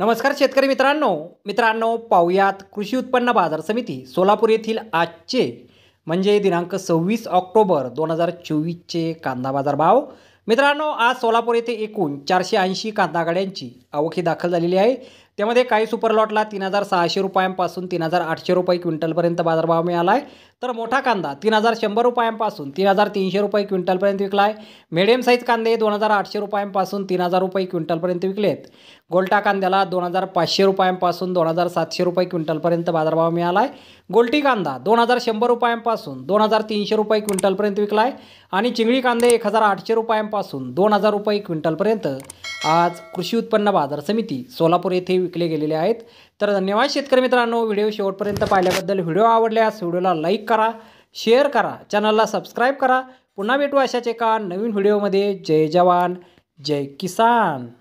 नमस्कार शेतकरी मित्रांनो मित्रांनो पाहुयात कृषी उत्पन्न बाजार समिती सोलापूर येथील आजचे म्हणजे दिनांक सव्वीस ऑक्टोबर दोन हजार चोवीसचे कांदा बाजार भाव मित्रांनो आज सोलापूर येथे एकूण चारशे ऐंशी कांदा गाड्यांची अवखी दाखल झालेली आहे त्यामध्ये काही सुपर लॉटला तीन हजार सहाशे रुपयांपासून तीन हजार आठशे रुपये क्विंटलपर्यंत बाजारभाव मिळाला आहे तर मोठा कांदा तीन हजार शंभर रुपयांपासून तीन हजार तीनशे रुपये क्विंटलपर्यंत विकला आहे मिडियम साईज कांदे दोन हजार आठशे रुपयांपासून तीन हजार रुपये क्विंटलपर्यंत विकले आहेत गोलटा कांद्याला दोन हजार पाचशे रुपयांपासून दोन हजार सातशे रुपये क्विंटलपर्यंत बाजारभाव मिळाला आहे गोल्टी कांदा दोन हजार शंभर रुपयांपासून दोन हजार तीनशे रुपये क्विंटलपर्यंत विकला आहे आणि चिंगळी कांदे एक हजार आठशे रुपयांपासून दोन हजार रुपये क्विंटलपर्यंत आज कृषी उत्पन्न बाजार समिती सोलापूर येथे विकले गेलेले आहेत तर धन्यवाद शेतकरी मित्रांनो व्हिडिओ शेवटपर्यंत पाहिल्याबद्दल व्हिडिओ आवडल्यास व्हिडिओला लाईक करा शेअर करा चॅनलला सबस्क्राईब करा पुन्हा भेटू अशाच एका नवीन व्हिडिओमध्ये जय जवान जय किसान